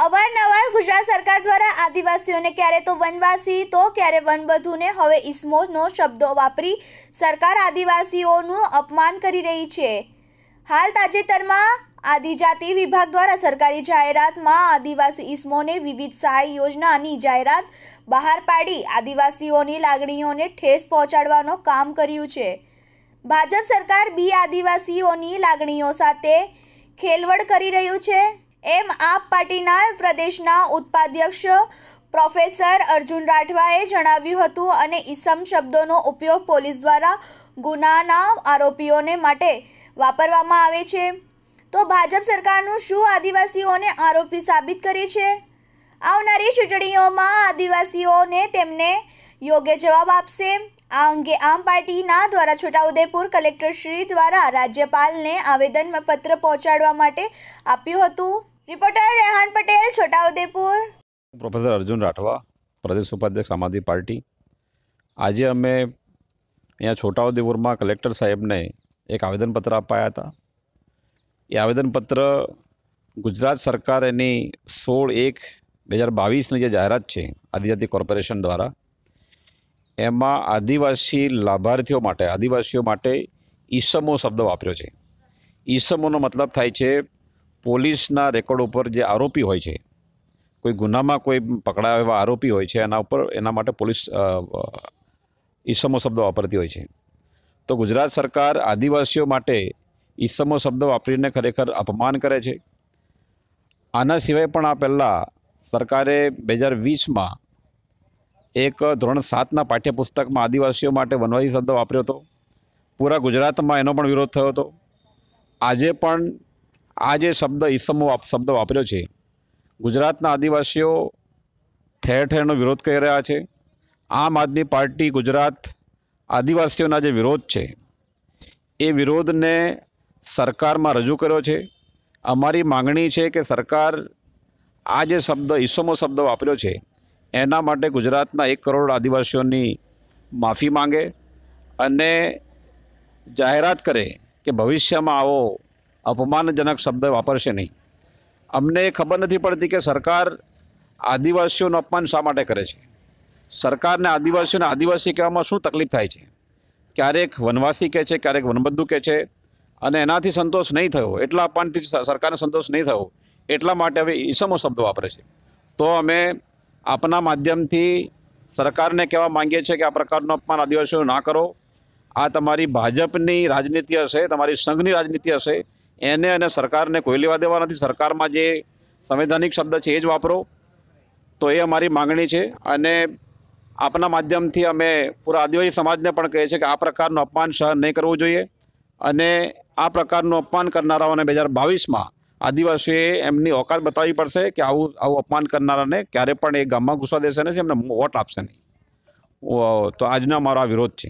અવારનવાર ગુજરાત સરકાર દ્વારા આદિવાસીઓને ક્યારે તો વનવાસી તો ક્યારે વનબધુને હવે ઇસ્મોનો શબ્દો વાપરી સરકાર આદિવાસીઓનું અપમાન કરી રહી છે હાલ તાજેતરમાં આદિજાતિ વિભાગ દ્વારા સરકારી જાહેરાતમાં આદિવાસી ઇસ્મોને વિવિધ સહાય યોજનાની જાહેરાત બહાર પાડી આદિવાસીઓની લાગણીઓને ઠેસ પહોંચાડવાનો કામ કર્યું છે ભાજપ સરકાર બી આદિવાસીઓની લાગણીઓ સાથે ખેલવડ કરી રહ્યું છે એમ આપ પાર્ટીના પ્રદેશના ઉપાધ્યક્ષ પ્રોફેસર અર્જુન રાઠવાએ જણાવ્યું હતું અને ઈસમ શબ્દોનો ઉપયોગ પોલીસ દ્વારા ગુનાના આરોપીઓને માટે વાપરવામાં આવે છે તો ભાજપ સરકારનું શું આદિવાસીઓને આરોપી સાબિત કરી છે આવનારી ચૂંટણીઓમાં આદિવાસીઓને તેમને યોગ્ય જવાબ આપશે આ અંગે આમ પાર્ટીના દ્વારા છોટાઉદેપુર કલેક્ટરશ્રી દ્વારા રાજ્યપાલને આવેદનપત્ર પહોંચાડવા માટે આપ્યું હતું રિપોર્ટર રેહાન પટેલ છોટાઉદેપુર પ્રોફેસર અર્જુન રાઠવા પ્રદેશ ઉપાધ્યક્ષ આમ આદમી પાર્ટી આજે અમે અહીંયા છોટાઉદેપુરમાં કલેક્ટર સાહેબને એક આવેદનપત્ર અપાયા હતા એ આવેદનપત્ર ગુજરાત સરકાર એની સોળ એક બે હજાર બાવીસની જે જાહેરાત છે આદિજાતિ કોર્પોરેશન દ્વારા એમાં આદિવાસી લાભાર્થીઓ માટે આદિવાસીઓ માટે ઈસમો શબ્દ વાપર્યો છે ઈસમોનો મતલબ થાય છે પોલીસના રેકોર્ડ ઉપર જે આરોપી હોય છે કોઈ ગુનામાં કોઈ પકડાયા એવા આરોપી હોય છે એના ઉપર એના માટે પોલીસ ઈસમો શબ્દ વાપરતી હોય છે તો ગુજરાત સરકાર આદિવાસીઓ માટે ઈસમો શબ્દ વાપરીને ખરેખર અપમાન કરે છે આના સિવાય પણ આ પહેલાં સરકારે બે હજાર વીસમાં એક ધોરણ સાતના પાઠ્યપુસ્તકમાં આદિવાસીઓ માટે વનવાસી શબ્દ વાપર્યો હતો પૂરા ગુજરાતમાં એનો પણ વિરોધ થયો હતો આજે પણ આ જે શબ્દ ઈસમો શબ્દ વાપર્યો છે ગુજરાતના આદિવાસીઓ ઠેર ઠેરનો વિરોધ કરી રહ્યા છે આમ આદમી પાર્ટી ગુજરાત આદિવાસીઓના જે વિરોધ છે એ વિરોધને સરકારમાં રજૂ કર્યો છે અમારી માગણી છે કે સરકાર આ જે શબ્દ ઈસમો શબ્દ વાપર્યો છે એના માટે ગુજરાતના એક કરોડ આદિવાસીઓની માફી માંગે અને જાહેરાત કરે કે ભવિષ્યમાં આવો અપમાનજનક શબ્દ વાપરશે નહીં અમને ખબર નથી પડતી કે સરકાર આદિવાસીઓનું અપમાન શા માટે કરે છે સરકારને આદિવાસીઓને આદિવાસી કહેવામાં શું તકલીફ થાય છે ક્યારેક વનવાસી કહે છે ક્યારેક વનબંધુ કહે છે અને એનાથી સંતોષ નહીં થયો એટલા અપમાનથી સરકારને સંતોષ નહીં થયો એટલા માટે હવે ઈસમો શબ્દ વાપરે છે તો અમે આપના માધ્યમથી સરકારને કહેવા માંગીએ છીએ કે આ પ્રકારનું અપમાન આદિવાસીઓ ના કરો આ તમારી ભાજપની રાજનીતિ હશે તમારી સંઘની રાજનીતિ હશે એને અને સરકારને કોઈ લેવા દેવા નથી સરકારમાં જે સંવૈધાનિક શબ્દ છે એ જ વાપરો તો એ અમારી માગણી છે અને આપના માધ્યમથી અમે પૂરા આદિવાસી સમાજને પણ કહીએ છીએ કે આ પ્રકારનું અપમાન સહન નહીં કરવું જોઈએ અને આ પ્રકારનું અપમાન કરનારાઓને બે હજાર બાવીસમાં આદિવાસીએ એમની ઓકાત બતાવવી પડશે કે આવું આવું અપમાન કરનારાને ક્યારે પણ એ ગામમાં ઘૂસવા દેશે નહીં એમને વોટ આપશે નહીં તો આજનો અમારો આ વિરોધ છે